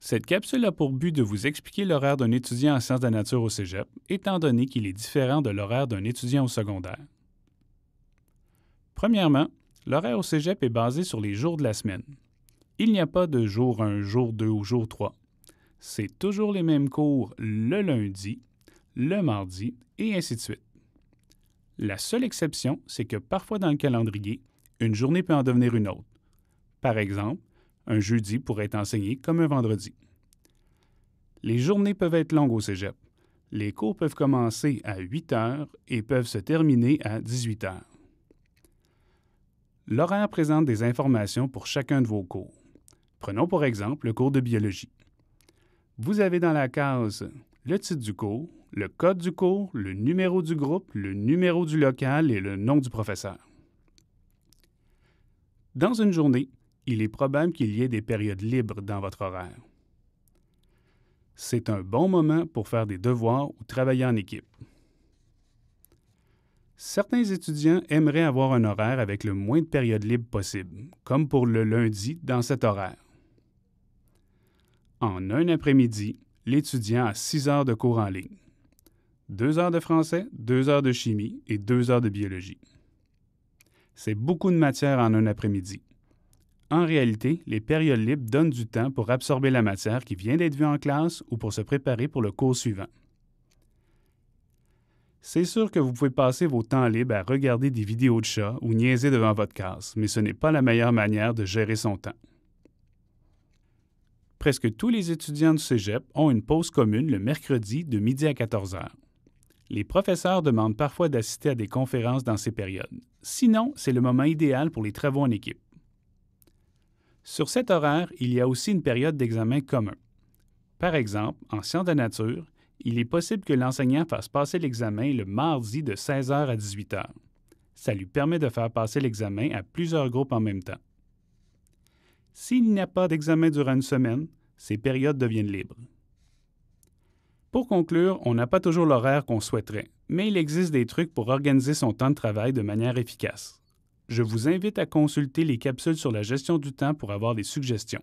Cette capsule a pour but de vous expliquer l'horaire d'un étudiant en sciences de la nature au Cégep, étant donné qu'il est différent de l'horaire d'un étudiant au secondaire. Premièrement, l'horaire au Cégep est basé sur les jours de la semaine. Il n'y a pas de jour 1, jour 2 ou jour 3. C'est toujours les mêmes cours le lundi, le mardi et ainsi de suite. La seule exception, c'est que parfois dans le calendrier, une journée peut en devenir une autre. Par exemple, un jeudi pourrait être enseigné comme un vendredi. Les journées peuvent être longues au Cégep. Les cours peuvent commencer à 8 heures et peuvent se terminer à 18 heures. L'horaire présente des informations pour chacun de vos cours. Prenons pour exemple le cours de biologie. Vous avez dans la case le titre du cours, le code du cours, le numéro du groupe, le numéro du local et le nom du professeur. Dans une journée, il est probable qu'il y ait des périodes libres dans votre horaire. C'est un bon moment pour faire des devoirs ou travailler en équipe. Certains étudiants aimeraient avoir un horaire avec le moins de périodes libres possible, comme pour le lundi dans cet horaire. En un après-midi, l'étudiant a six heures de cours en ligne. Deux heures de français, deux heures de chimie et deux heures de biologie. C'est beaucoup de matière en un après-midi. En réalité, les périodes libres donnent du temps pour absorber la matière qui vient d'être vue en classe ou pour se préparer pour le cours suivant. C'est sûr que vous pouvez passer vos temps libres à regarder des vidéos de chats ou niaiser devant votre casse, mais ce n'est pas la meilleure manière de gérer son temps. Presque tous les étudiants du Cégep ont une pause commune le mercredi de midi à 14 heures. Les professeurs demandent parfois d'assister à des conférences dans ces périodes. Sinon, c'est le moment idéal pour les travaux en équipe. Sur cet horaire, il y a aussi une période d'examen commun. Par exemple, en sciences de nature, il est possible que l'enseignant fasse passer l'examen le mardi de 16h à 18h. Ça lui permet de faire passer l'examen à plusieurs groupes en même temps. S'il n'y a pas d'examen durant une semaine, ces périodes deviennent libres. Pour conclure, on n'a pas toujours l'horaire qu'on souhaiterait, mais il existe des trucs pour organiser son temps de travail de manière efficace. Je vous invite à consulter les capsules sur la gestion du temps pour avoir des suggestions.